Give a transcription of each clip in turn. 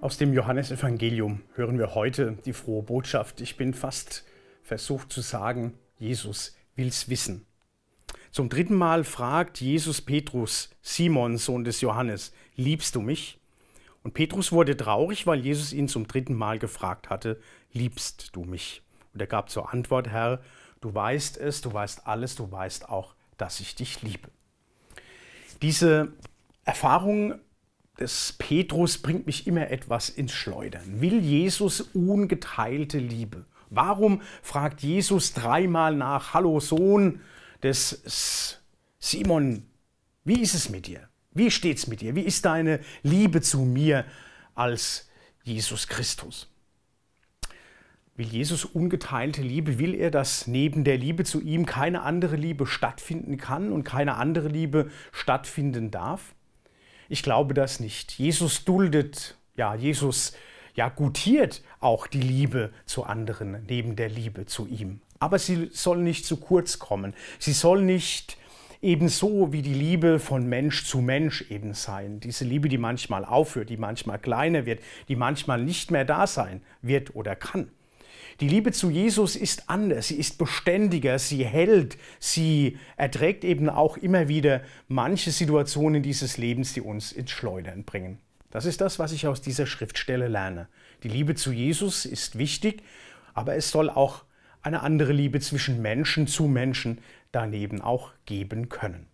Aus dem Johannesevangelium hören wir heute die frohe Botschaft. Ich bin fast versucht zu sagen, Jesus will's wissen. Zum dritten Mal fragt Jesus Petrus, Simon, Sohn des Johannes, liebst du mich? Und Petrus wurde traurig, weil Jesus ihn zum dritten Mal gefragt hatte, liebst du mich? Und er gab zur Antwort, Herr, du weißt es, du weißt alles, du weißt auch, dass ich dich liebe. Diese Erfahrung des Petrus bringt mich immer etwas ins Schleudern. Will Jesus ungeteilte Liebe? Warum fragt Jesus dreimal nach, Hallo Sohn des Simon, wie ist es mit dir? Wie steht es mit dir? Wie ist deine Liebe zu mir als Jesus Christus? Will Jesus ungeteilte Liebe? Will er, dass neben der Liebe zu ihm keine andere Liebe stattfinden kann und keine andere Liebe stattfinden darf? Ich glaube das nicht. Jesus duldet, ja, Jesus ja, gutiert auch die Liebe zu anderen neben der Liebe zu ihm. Aber sie soll nicht zu kurz kommen. Sie soll nicht ebenso wie die Liebe von Mensch zu Mensch eben sein. Diese Liebe, die manchmal aufhört, die manchmal kleiner wird, die manchmal nicht mehr da sein wird oder kann. Die Liebe zu Jesus ist anders, sie ist beständiger, sie hält, sie erträgt eben auch immer wieder manche Situationen dieses Lebens, die uns ins Schleudern bringen. Das ist das, was ich aus dieser Schriftstelle lerne. Die Liebe zu Jesus ist wichtig, aber es soll auch eine andere Liebe zwischen Menschen zu Menschen daneben auch geben können.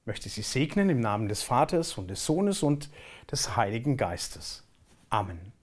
Ich möchte Sie segnen im Namen des Vaters und des Sohnes und des Heiligen Geistes. Amen.